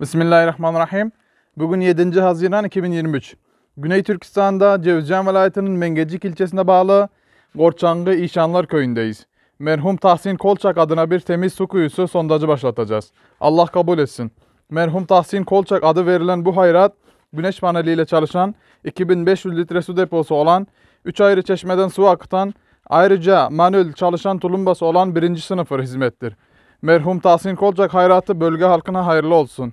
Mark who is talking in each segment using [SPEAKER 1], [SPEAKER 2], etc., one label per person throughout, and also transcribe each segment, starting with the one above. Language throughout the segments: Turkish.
[SPEAKER 1] Bismillahirrahmanirrahim. Bugün 7. Haziran 2023. Güney Türkistan'da Cevizcan vilayetinin Mengecik ilçesine bağlı Gorçangı İşanlar köyündeyiz. Merhum Tahsin Kolçak adına bir temiz su kuyusu sondajı başlatacağız. Allah kabul etsin. Merhum Tahsin Kolçak adı verilen bu hayrat, güneş paneliyle çalışan, 2500 litre su deposu olan, 3 ayrı çeşmeden su akıtan, ayrıca manuel çalışan tulumbası olan birinci sınıfır hizmettir. Merhum Tahsin Kolçak hayratı bölge halkına hayırlı olsun.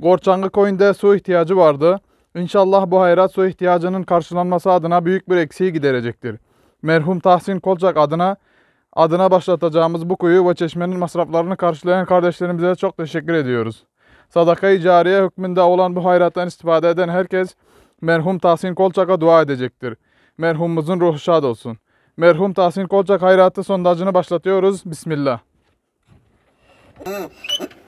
[SPEAKER 1] Gorçangı Koyun'da su ihtiyacı vardı. İnşallah bu hayrat su ihtiyacının karşılanması adına büyük bir eksiği giderecektir. Merhum Tahsin Kolçak adına adına başlatacağımız bu kuyu ve çeşmenin masraflarını karşılayan kardeşlerimize çok teşekkür ediyoruz. Sadaka-i cariye hükmünde olan bu hayrattan istifade eden herkes merhum Tahsin Kolçak'a dua edecektir. Merhumumuzun ruhu şad olsun. Merhum Tahsin Kolçak hayratı sondajını başlatıyoruz. Bismillah.